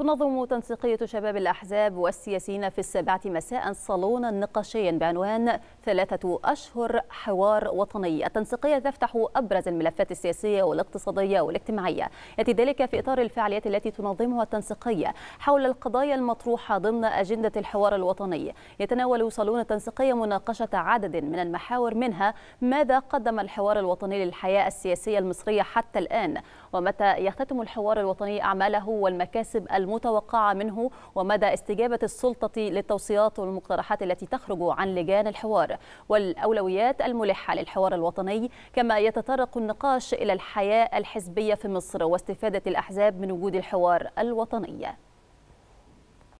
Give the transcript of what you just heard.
تنظم تنسيقية شباب الأحزاب والسياسيين في السابعة مساء صالونا نقاشيا بعنوان ثلاثة أشهر حوار وطني التنسيقية تفتح أبرز الملفات السياسية والاقتصادية والاجتماعية يأتي ذلك في إطار الفعاليات التي تنظمها التنسيقية حول القضايا المطروحة ضمن أجندة الحوار الوطني يتناول صالون التنسيقية مناقشة عدد من المحاور منها ماذا قدم الحوار الوطني للحياة السياسية المصرية حتى الآن ومتى يختتم الحوار الوطني أعماله والمكاسب الم المتوقعة منه ومدى استجابة السلطة للتوصيات والمقترحات التي تخرج عن لجان الحوار والأولويات الملحة للحوار الوطني كما يتطرق النقاش إلى الحياة الحزبية في مصر واستفادة الأحزاب من وجود الحوار الوطني